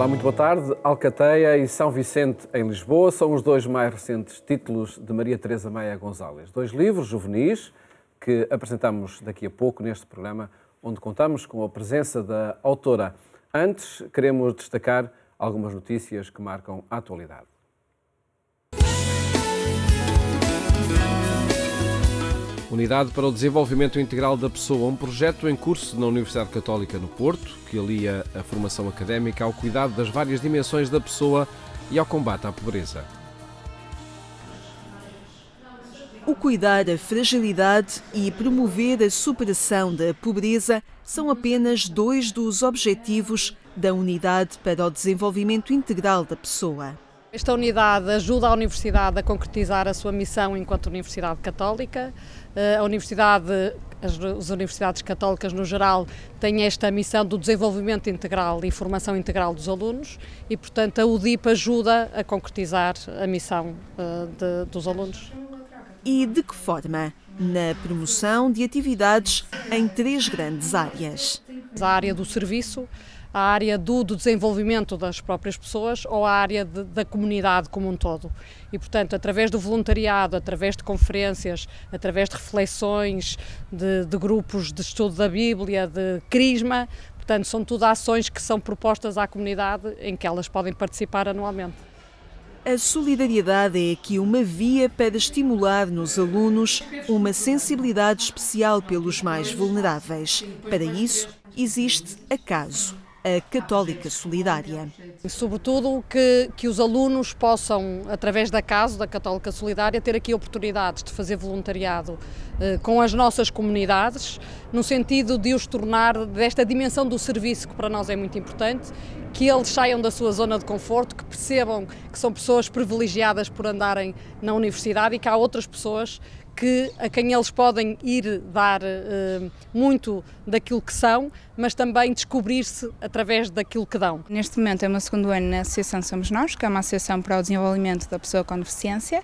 Olá, muito boa tarde. Alcateia e São Vicente em Lisboa são os dois mais recentes títulos de Maria Teresa Maia Gonzalez. Dois livros juvenis que apresentamos daqui a pouco neste programa, onde contamos com a presença da autora. Antes, queremos destacar algumas notícias que marcam a atualidade. Unidade para o Desenvolvimento Integral da Pessoa, um projeto em curso na Universidade Católica no Porto, que alia a formação académica ao cuidado das várias dimensões da pessoa e ao combate à pobreza. O cuidar da fragilidade e promover a superação da pobreza são apenas dois dos objetivos da Unidade para o Desenvolvimento Integral da Pessoa. Esta unidade ajuda a Universidade a concretizar a sua missão enquanto Universidade Católica, eh, a Universidade as, as, universidades católicas no geral têm esta missão do desenvolvimento integral e formação integral dos alunos e, portanto, a UDIP ajuda a concretizar a missão uh, de, dos alunos. E de que forma? Na promoção de atividades em três grandes áreas. A área do serviço, à área do, do desenvolvimento das próprias pessoas ou à área de, da comunidade como um todo. E, portanto, através do voluntariado, através de conferências, através de reflexões, de, de grupos de estudo da Bíblia, de crisma, portanto, são tudo ações que são propostas à comunidade em que elas podem participar anualmente. A solidariedade é aqui uma via para estimular nos alunos uma sensibilidade especial pelos mais vulneráveis. Para isso, existe Acaso, a Católica Solidária. Sobretudo que, que os alunos possam, através da CASO, da Católica Solidária, ter aqui oportunidades de fazer voluntariado eh, com as nossas comunidades, no sentido de os tornar desta dimensão do serviço que para nós é muito importante, que eles saiam da sua zona de conforto, que percebam que são pessoas privilegiadas por andarem na universidade e que há outras pessoas que a quem eles podem ir dar eh, muito daquilo que são, mas também descobrir-se através daquilo que dão. Neste momento é o meu segundo ano na Associação Somos Nós, que é uma associação para o desenvolvimento da pessoa com deficiência.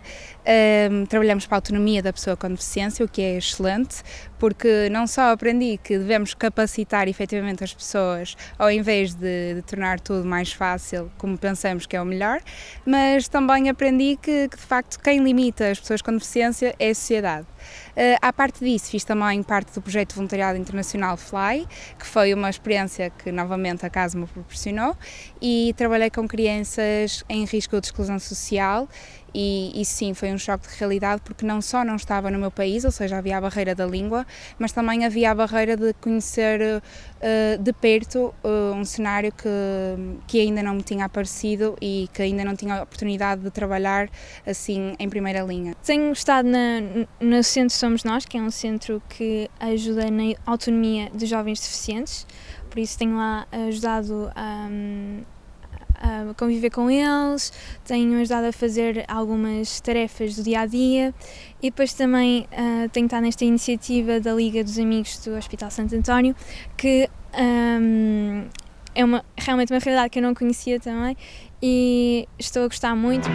Um, trabalhamos para a autonomia da pessoa com deficiência, o que é excelente, porque não só aprendi que devemos capacitar efetivamente as pessoas, ao invés de, de tornar tudo mais fácil, como pensamos que é o melhor, mas também aprendi que, que de facto quem limita as pessoas com deficiência é a sociedade. Uh, à parte disso, fiz também parte do projeto Voluntariado Internacional Fly, que foi uma experiência que novamente a casa me proporcionou, e trabalhei com crianças em risco de exclusão social e, e, sim, foi um choque de realidade porque não só não estava no meu país, ou seja, havia a barreira da língua, mas também havia a barreira de conhecer uh, de perto uh, um cenário que, que ainda não me tinha aparecido e que ainda não tinha a oportunidade de trabalhar assim em primeira linha. Tenho estado na, no Centro Somos Nós, que é um centro que ajuda na autonomia dos jovens deficientes, por isso tenho lá ajudado a. Um, a conviver com eles, tenho ajudado a fazer algumas tarefas do dia a dia e depois também uh, tenho estado nesta iniciativa da Liga dos Amigos do Hospital Santo António, que um, ah, é uma, realmente uma realidade que eu não conhecia também e estou a gostar muito.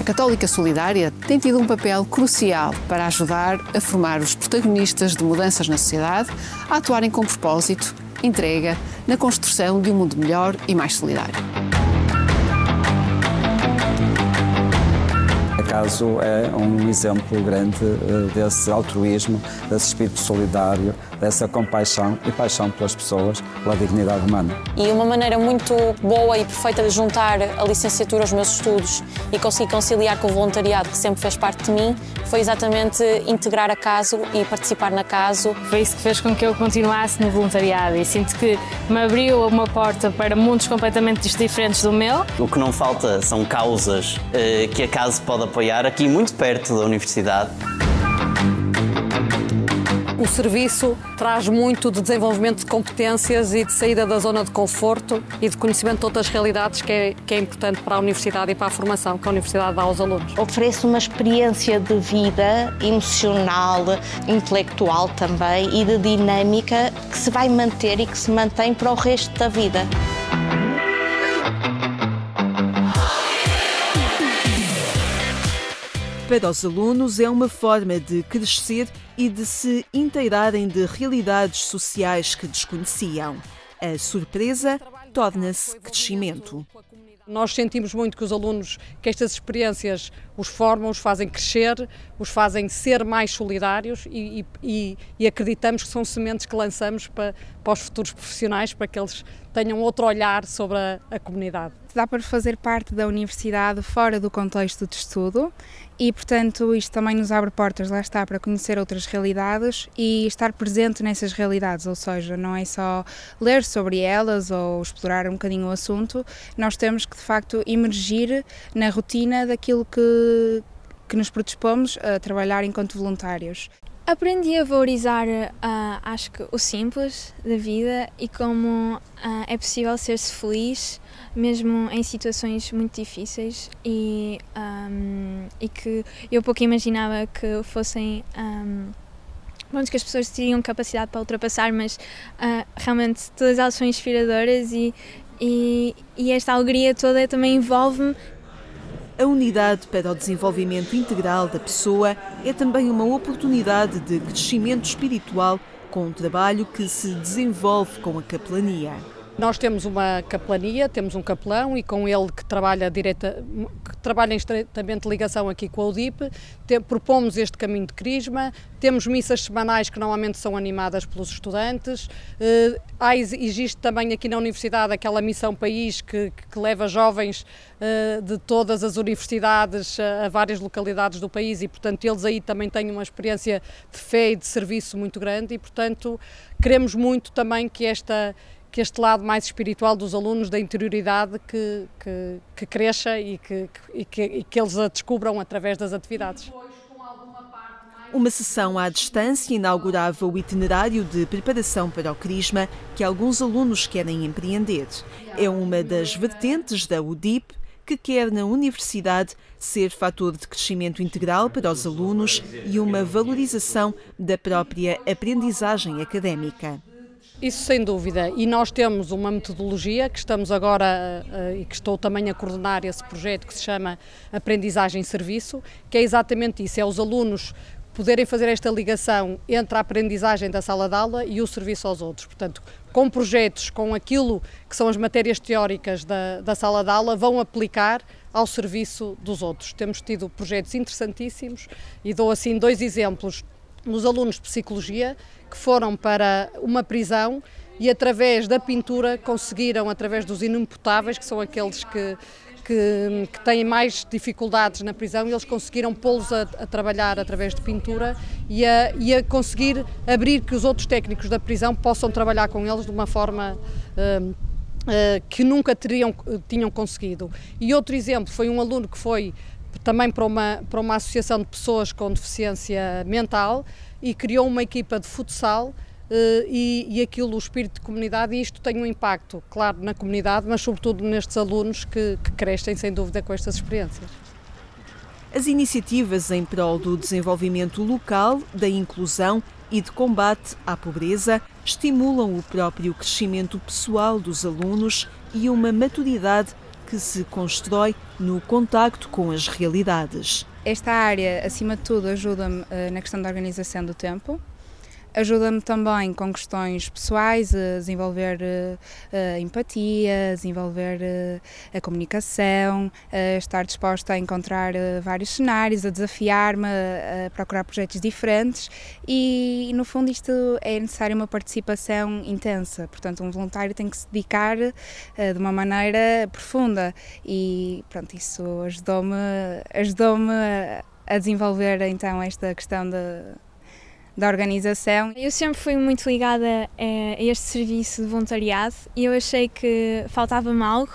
A Católica Solidária tem tido um papel crucial para ajudar a formar os protagonistas de mudanças na sociedade a atuarem com propósito entrega na construção de um mundo melhor e mais solidário. caso é um exemplo grande eh, desse altruísmo, desse espírito solidário, dessa compaixão e paixão pelas pessoas, pela dignidade humana. E uma maneira muito boa e perfeita de juntar a licenciatura aos meus estudos e conseguir conciliar com o voluntariado, que sempre fez parte de mim, foi exatamente integrar a caso e participar na caso. Foi isso que fez com que eu continuasse no voluntariado e sinto que me abriu uma porta para mundos completamente diferentes do meu. O que não falta são causas eh, que a caso pode apoiar apoiar aqui muito perto da universidade. O serviço traz muito de desenvolvimento de competências e de saída da zona de conforto e de conhecimento de outras realidades que é, que é importante para a universidade e para a formação que a universidade dá aos alunos. Oferece uma experiência de vida emocional, intelectual também e de dinâmica que se vai manter e que se mantém para o resto da vida. Para os alunos, é uma forma de crescer e de se inteirarem de realidades sociais que desconheciam. A surpresa torna-se crescimento. Nós sentimos muito que os alunos, que estas experiências os formam, os fazem crescer, os fazem ser mais solidários e, e, e acreditamos que são sementes que lançamos para, para, os futuros profissionais, para que eles tenham outro olhar sobre a, a comunidade dá para fazer parte da universidade fora do contexto de estudo e, portanto, isto também nos abre portas, lá está, para conhecer outras realidades e estar presente nessas realidades, ou seja, não é só ler sobre elas ou explorar um bocadinho o assunto, nós temos que, de facto, emergir na rotina daquilo que, que nos predispomos a trabalhar enquanto voluntários. Aprendi a valorizar, uh, acho que, o simples da vida e como uh, é possível ser-se feliz mesmo em situações muito difíceis e, um, e que eu pouco imaginava que fossem. Um, bom, que as pessoas teriam capacidade para ultrapassar, mas uh, realmente todas elas são inspiradoras e, e, e esta alegria toda também envolve-me. A Unidade para o Desenvolvimento Integral da Pessoa é também uma oportunidade de crescimento espiritual com um trabalho que se desenvolve com a capelania. Nós temos uma capelania, temos um capelão e com ele que trabalha, direta, que trabalha em estreitamente ligação aqui com a UDIP, te, propomos este caminho de crisma, temos missas semanais que normalmente são animadas pelos estudantes, eh, há, existe também aqui na Universidade aquela missão país que, que leva jovens eh, de todas as universidades a, a várias localidades do país e, portanto, eles aí também têm uma experiência de fé e de serviço muito grande e, portanto, queremos muito também que esta que este lado mais espiritual dos alunos da interioridade que, que, que cresça e que, e que, e que eles a descubram através das atividades. Uma sessão à distância inaugurava o itinerário de preparação para o Crisma que alguns alunos querem empreender. É uma das vertentes da UDIP que quer na universidade ser fator de crescimento integral para os alunos e uma valorização da própria aprendizagem académica. Isso sem dúvida, e nós temos uma metodologia que estamos agora eh, eh, e que estou também a coordenar esse projeto que se chama Aprendizagem Serviço, que é exatamente isso, é os alunos poderem fazer esta ligação entre a aprendizagem da sala de aula e o serviço aos outros. Portanto, com projetos, com aquilo que são as matérias teóricas da, da sala de aula, vão aplicar ao serviço dos outros. Temos tido projetos interessantíssimos e dou assim dois exemplos nos alunos de psicologia que foram para uma prisão e através da pintura conseguiram, através dos inimputáveis, que são aqueles que, que, que têm mais dificuldades na prisão, eles conseguiram pô-los a, a, trabalhar através de pintura e a, e a, conseguir abrir que os outros técnicos da prisão possam trabalhar com eles de uma forma. Hum, eh, que nunca teriam, tinham conseguido. E outro exemplo foi um aluno que foi também para uma, para uma associação de pessoas com deficiência mental e criou uma equipa de futsal eh, e, e, aquilo, o espírito de comunidade, e isto tem um impacto, claro, na comunidade, mas sobretudo nestes alunos que, que crescem, sem dúvida, com estas experiências. As iniciativas em prol do desenvolvimento local, da inclusão e de combate à pobreza estimulam o próprio crescimento pessoal dos alunos e uma maturidade que se constrói no contacto com as realidades. Esta área, acima de tudo, ajuda-me eh, na questão da organização do tempo, Ajuda-me também com questões pessoais, a desenvolver a eh, eh, empatia, a desenvolver eh, a comunicação, a estar disposta a encontrar vários cenários, a desafiar-me, a procurar projetos diferentes e, no fundo, isto é necessário uma participação intensa. Portanto, um voluntário tem que se dedicar de uma maneira profunda e, pronto, isso ajudou-me ajudou a desenvolver então esta questão de da organização. Eu sempre fui muito ligada eh, a este serviço de voluntariado e eu achei que faltava-me algo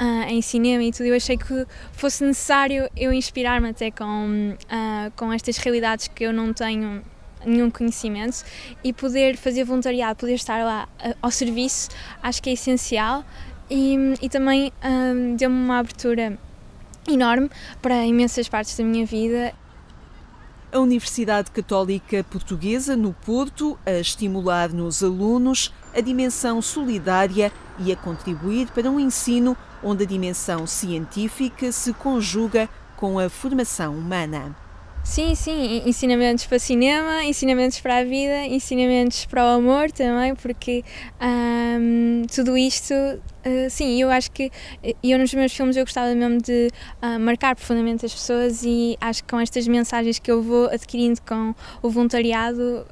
uh, em cinema e tudo. Eu achei que fosse necessário eu inspirar-me até com, uh, com estas realidades que eu não tenho nenhum conhecimento e poder fazer voluntariado, poder estar lá uh, ao serviço, acho que é essencial e, e também deu-me uma abertura enorme para imensas partes da minha vida. A Universidade Católica Portuguesa, no Porto, a estimular nos alunos a dimensão solidária e a contribuir para um ensino onde a dimensão científica se conjuga com a formação humana. Sim, sim, ensinamentos para cinema, ensinamentos para a vida, ensinamentos para o amor também, porque tudo isto, uh, sim, eu acho que eu nos meus filmes eu gostava mesmo de uh, marcar profundamente as pessoas e acho que com estas mensagens que eu vou adquirindo com o voluntariado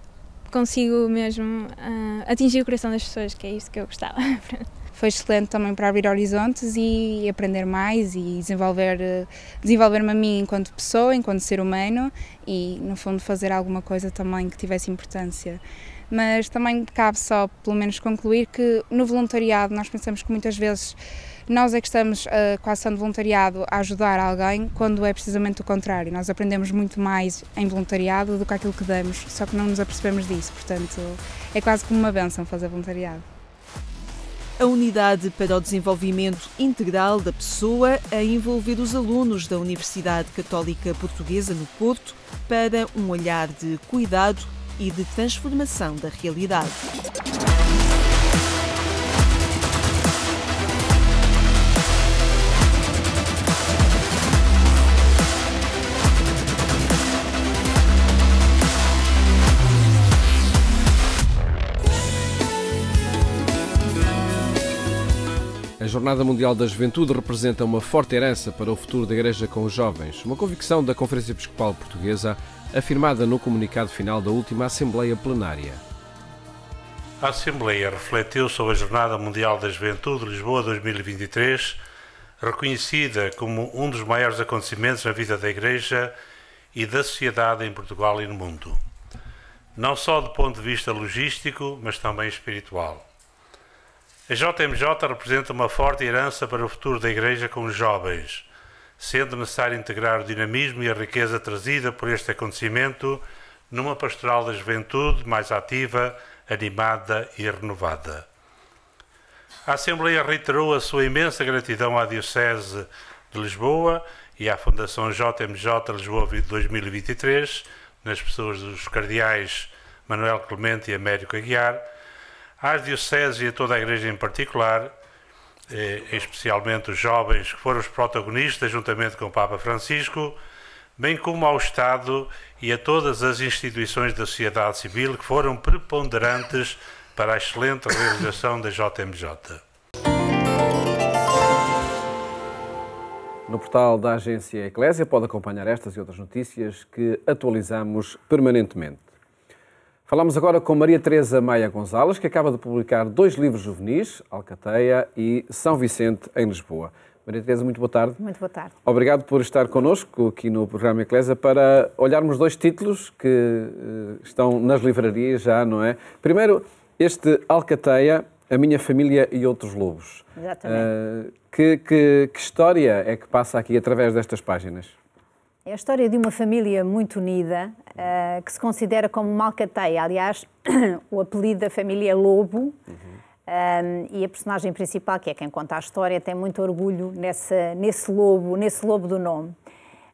consigo mesmo uh, atingir o coração das pessoas, que é isso que eu gostava. foi excelente também para abrir horizontes e aprender mais e desenvolver, eh, desenvolver-me a mim enquanto pessoa, enquanto ser humano e, no fundo, fazer alguma coisa também que tivesse importância mas também cabe só, pelo menos, concluir que no voluntariado nós pensamos que muitas vezes nós é que estamos uh, com a ação de voluntariado a ajudar alguém, quando é precisamente o contrário. Nós aprendemos muito mais em voluntariado do que aquilo que damos, só que não nos apercebemos disso, portanto é quase como uma benção fazer voluntariado a Unidade para o Desenvolvimento Integral da Pessoa a envolver os alunos da Universidade Católica Portuguesa no Porto para um olhar de cuidado e de transformação da realidade. A Jornada Mundial da Juventude representa uma forte herança para o futuro da Igreja com os jovens, uma convicção da Conferência Episcopal Portuguesa afirmada no comunicado final da última Assembleia Plenária. A Assembleia refletiu sobre a Jornada Mundial da Juventude Lisboa 2023, reconhecida como um dos maiores acontecimentos na vida da Igreja e da sociedade em Portugal e no mundo, não só do ponto de vista logístico, mas também espiritual. A JMJ representa uma forte herança para o futuro da Igreja com os jovens, sendo necessário integrar o dinamismo e a riqueza trazida por este acontecimento numa pastoral da juventude mais ativa, animada e renovada. A Assembleia reiterou a sua imensa gratidão à Diocese de Lisboa e à Fundação JMJ Lisboa 2023, nas pessoas dos cardeais Manuel Clemente e Américo Aguiar às dioceses e a toda a Igreja em particular, eh, especialmente os jovens que foram os protagonistas, juntamente com o Papa Francisco, bem como ao Estado e a todas as instituições da sociedade civil que foram preponderantes para a excelente realização da JMJ. No portal da Agência Eclésia pode acompanhar estas e outras notícias que atualizamos permanentemente. Falamos agora com Maria Teresa Maia Gonzalez, que acaba de publicar dois livros juvenis, Alcateia e São Vicente, em Lisboa. Maria Teresa, muito boa tarde. Muito boa tarde. Obrigado por estar connosco aqui no programa Eclésia para olharmos dois títulos que eh, estão nas livrarias já, não é? Primeiro, este Alcateia, A Minha Família e Outros Lobos. Exatamente. Uh, que, que, que história é que passa aqui através destas páginas? É a história de uma família muito unida, uh, que se considera como malcateia. Aliás, o apelido da família é Lobo. Uhum. Eh, um, e a personagem principal, que é quem conta a história, tem muito orgulho nessa, nesse lobo, nesse lobo do nome.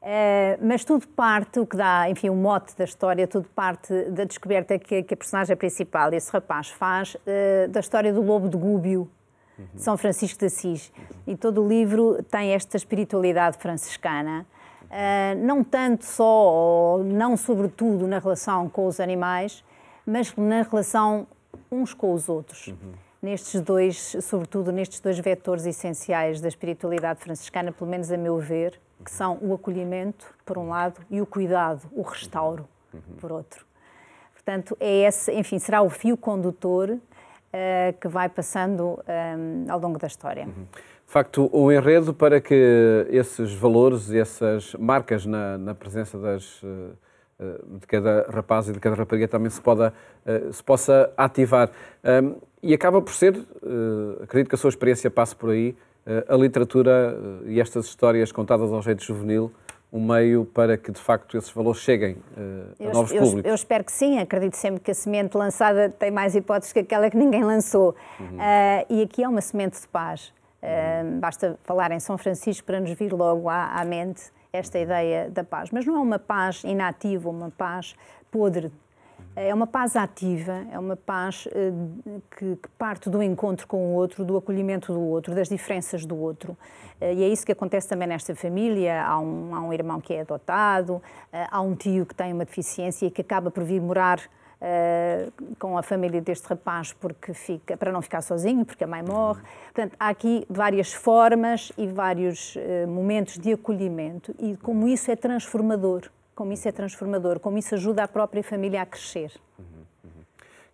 Uh, mas tudo parte, o que dá, enfim, o mote da história, tudo parte da descoberta que, que a personagem principal, esse rapaz, faz uh, da história do lobo de Gúbio, de São Francisco de Assis. E todo o livro tem esta espiritualidade franciscana eh, não tanto só, ou não sobretudo na relação com os animais, mas na relação uns com os outros. Uhum. Nestes dois, sobretudo nestes dois vetores essenciais da espiritualidade franciscana, pelo menos a meu ver, que são o acolhimento, por um lado, e o cuidado, o restauro, por outro. Portanto, é esse, enfim, será o fio condutor uh, que vai passando um, ehm, ao longo da história. Uhum de facto, o enredo para que esses valores, essas marcas na, na presença das, eh, eh, de cada rapaz e de cada rapariga também se, poda, eh, se possa ativar. E acaba por ser, acredito que a sua experiência passe por aí, a literatura e estas histórias contadas ao jeito juvenil um meio para que de facto esses valores cheguem uh, a novos eu, públicos? Eu, eu, espero que sim, acredito sempre que a semente lançada tem mais hipóteses que aquela que ninguém lançou. Uhum. Uh, e aqui é uma semente de paz. Uhum. basta falar em São Francisco para nos vir logo à, à mente esta ideia da paz. Mas não é uma paz inativa, uma paz podre. É uma paz ativa, é uma paz eh, que, que, parte do encontro com o outro, do acolhimento do outro, das diferenças do outro. Eh, e é isso que acontece também nesta família. Há um, há um irmão que é adotado, eh, há um tio que tem uma deficiência e que acaba por vir morar uh, com a família deste rapaz porque fica, para não ficar sozinho, porque a mãe morre. Portanto, há aqui várias formas e vários uh, momentos de acolhimento e como isso é transformador, como isso é transformador, como isso ajuda a própria família a crescer.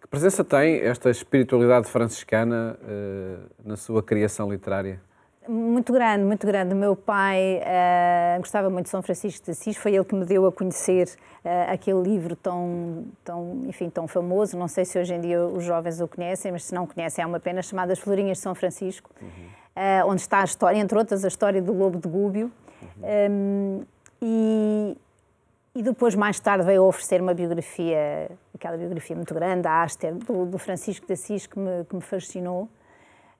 Que presença tem esta espiritualidade franciscana uh, na sua criação literária? Muito grande, muito grande. O meu pai uh, gostava muito de São Francisco de Assis, foi ele que me deu a conhecer uh, aquele livro tão, tão, enfim, tão famoso. Não sei se hoje em dia os jovens o conhecem, mas se não conhecem, é uma pena, chamada As Florinhas de São Francisco, uhum. uh, onde está a história, entre outras, a história do Lobo de Gúbio. Uhum. Um, e, e depois, mais tarde, veio oferecer uma biografia, aquela biografia muito grande, a Aster, do, do Francisco de Assis, que me, que me fascinou.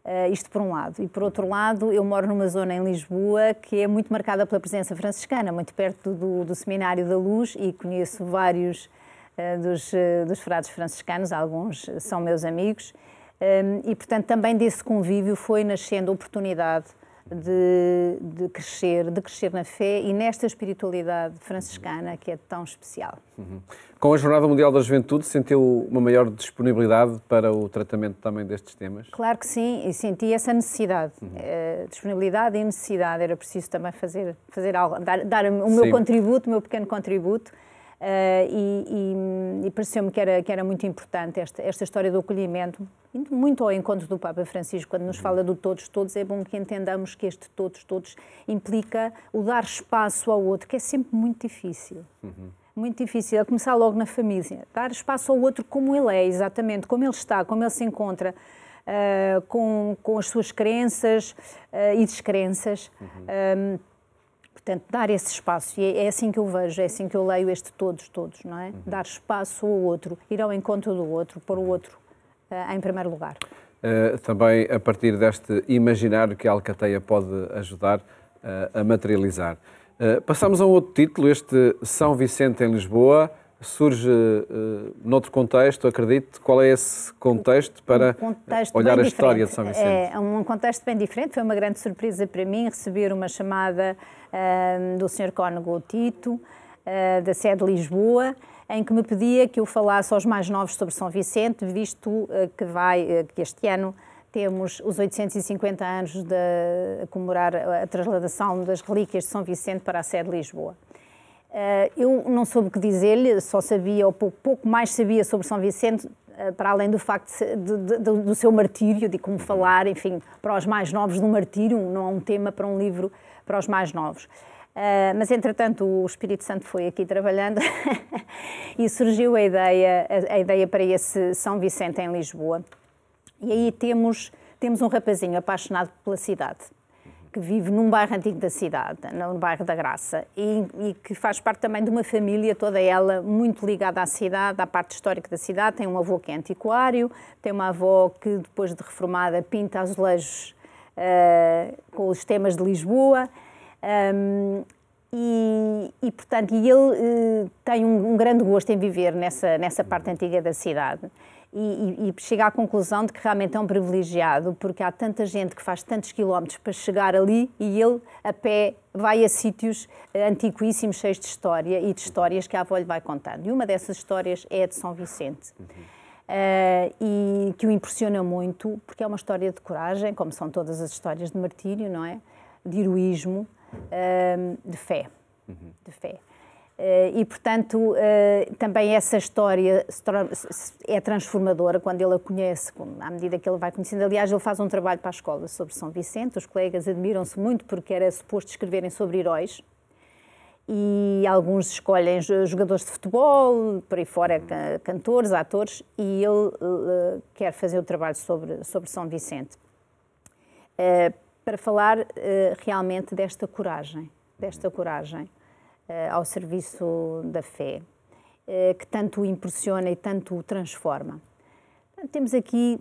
Uh, isto por um lado. E por outro lado, eu moro numa zona em Lisboa que é muito marcada pela presença franciscana, muito perto do, do Seminário da Luz e conheço vários uh, dos, uh, dos frades franciscanos, alguns são meus amigos. Um, ehm, e, portanto, também desse convívio foi nascendo a oportunidade de, de, crescer, de crescer na fé e nesta espiritualidade franciscana que é tão especial. Uhum. Com a Jornada Mundial da Juventude, sentiu uma maior disponibilidade para o tratamento também destes temas? Claro que sim, e senti essa necessidade, uhum. uh, disponibilidade e necessidade. Era preciso também fazer, fazer algo, dar, dar o meu sim. contributo, o meu pequeno contributo eh, e, e, e pareceu-me que era, que era muito importante esta, esta história do acolhimento, indo muito ao encontro do Papa Francisco, quando nos fala do todos, todos, é bom que entendamos que este todos, todos implica o dar espaço ao outro, que é sempre muito difícil. Uhum muito difícil, a começar logo na família, dar espaço ao outro como ele é, exatamente, como ele está, como ele se encontra, uh, com, com as suas crenças uh, e descrenças. Uhum. Ehm, Portanto, dar esse espaço, e é, é assim que eu vejo, é assim que eu leio este todos, todos, não é? Uhum. Dar espaço ao outro, ir ao encontro do outro, pôr o uhum. outro uh, em primeiro lugar. Uh, também a partir deste imaginário que a Alcateia pode ajudar uh, a materializar. passamos a um outro título, este São Vicente em Lisboa, surge uh, noutro contexto, acredito. Qual é esse contexto para um contexto olhar a história de São Vicente? É, é um contexto bem diferente. Foi uma grande surpresa para mim receber uma chamada uh, do Sr. Cónigo Tito, uh, da sede de Lisboa, em que me pedia que eu falasse aos mais novos sobre São Vicente, visto uh, que, vai, que este ano temos os 850 anos de comemorar a, a trasladação das relíquias de São Vicente para a sede de Lisboa. Eh, eu não soube o que dizer-lhe, só sabia, ou pouco, mais sabia sobre São Vicente, eh, para além do facto de, de, de, do seu martírio, de como uhum. falar, enfim, para os mais novos do martírio, não é um tema para um livro para os mais novos. Uh, mas, entretanto, o Espírito Santo foi aqui trabalhando e surgiu a ideia, a, a, ideia para esse São Vicente em Lisboa. E aí temos, temos um rapazinho apaixonado pela cidade que vive num bairro antigo da cidade, no bairro da Graça, e, e, que faz parte também de uma família, toda ela muito ligada à cidade, à parte histórica da cidade. Tem um avô que é antiquário, tem uma avó que, depois de reformada, pinta azulejos uh, eh, com os temas de Lisboa. Um, ehm, e, e, portanto, e ele uh, tem um, um grande gosto em viver nessa, nessa parte antiga da cidade e, e, chega à conclusão de que realmente é um privilegiado, porque há tanta gente que faz tantos quilómetros para chegar ali e ele, a pé, vai a sítios eh, antiquíssimos, cheios de história e de histórias que a avó lhe vai contando. E uma dessas histórias é a de São Vicente. Uhum. Uh, e que o impressiona muito, porque é uma história de coragem, como são todas as histórias de martírio, não é? De heroísmo, uh, de fé. Uhum. De fé. Eh, e, portanto, eh, também essa história é transformadora quando ele a conhece, à medida que ele vai conhecendo. Aliás, ele faz um trabalho para a escola sobre São Vicente, os colegas admiram-se muito porque era suposto escreverem sobre heróis, e alguns escolhem jogadores de futebol, por aí fora uhum. cantores, atores, e ele uh, quer fazer o trabalho sobre, sobre São Vicente. Uh, para falar uh, realmente desta coragem, desta uhum. coragem. Eh, ao serviço da fé, eh, que tanto o impressiona e tanto o transforma. temos aqui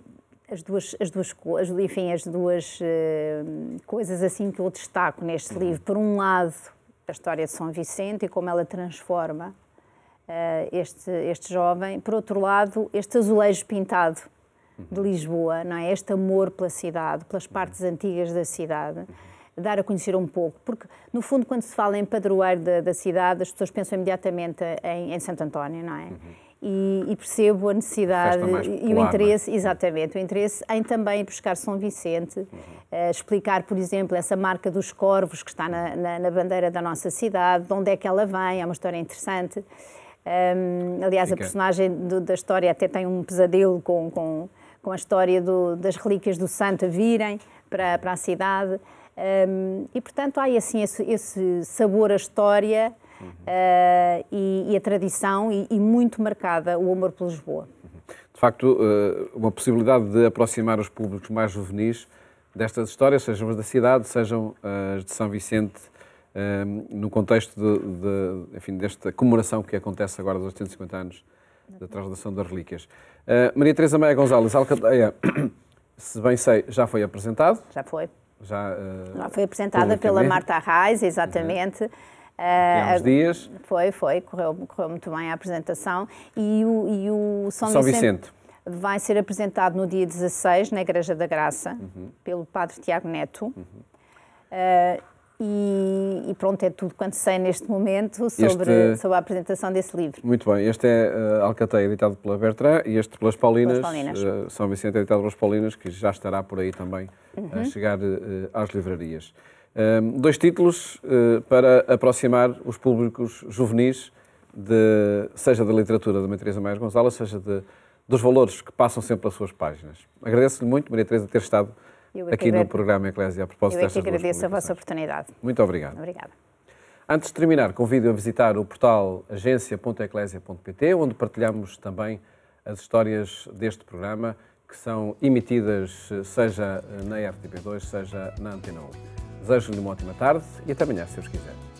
as duas, as duas, enfim, as duas eh, coisas assim que eu destaco neste uhum. livro. Por um lado, a história de São Vicente e como ela transforma este, este jovem. Por outro lado, este azulejo pintado de uhum. Lisboa, não é? Este amor pela cidade, pelas partes uhum. antigas da cidade, dar a conhecer um pouco, porque no fundo quando se fala em padroeiro da, da cidade as pessoas pensam imediatamente em, em Santo António, não é? Uhum. E, e, percebo a necessidade popular, e o é? interesse, mas... exatamente, o interesse em também buscar São Vicente, uhum. uh, explicar, por exemplo, essa marca dos corvos que está na, na, na, bandeira da nossa cidade, de onde é que ela vem, é uma história interessante. Um, aliás, Fica. a personagem do, da história até tem um pesadelo com, com, com a história do, das relíquias do santo virem para, para a cidade. Um, e, portanto, há assim, esse, esse sabor à história uhum. uh, e, e, a tradição, e, e, muito marcada o amor por Lisboa. De facto, ah, uma possibilidade de aproximar os públicos mais juvenis destas histórias, sejam as da cidade, sejam as de São Vicente, no contexto de, de, enfim, desta comemoração que acontece agora dos 850 anos da translação das relíquias. Ah, Maria Teresa Maia Gonzalez, Alcateia, se bem sei, já foi apresentado. Já foi já, uh, eh, já foi apresentada pela Marta Reis, exatamente. Uhum. Uh, há uns eh, dias. Foi, foi, correu, correu muito bem a apresentação. E o, e o São, São Vicente, vai ser apresentado no dia 16, na Igreja da Graça, uhum. pelo Padre Tiago Neto. Uhum. Uh, e, e, pronto, é tudo quanto sei neste momento sobre, este... sobre a apresentação desse livro. Muito bem, este é uh, Alcateia, editado pela Bertrand, e este pelas Paulinas, pelas Paulinas. Uh, São Vicente, editado pelas Paulinas, que já estará por aí também uhum. a chegar uh, às livrarias. Um, ehm, dois títulos uh, para aproximar os públicos juvenis, de, seja da literatura de Maria Teresa Maia Gonzalez, seja de, dos valores que passam sempre pelas suas páginas. Agradeço-lhe muito, Maria Teresa, ter estado aqui agrade... no programa Eclésia a propósito Eu é que é agradeço a vossa oportunidade. Muito obrigado. Obrigada. Antes de terminar, convido a visitar o portal agência.eclésia.pt, onde partilhamos também as histórias deste programa que são emitidas seja na RTP2, seja na Antena 1. Desejo-lhe uma ótima tarde e até amanhã, se os quiser.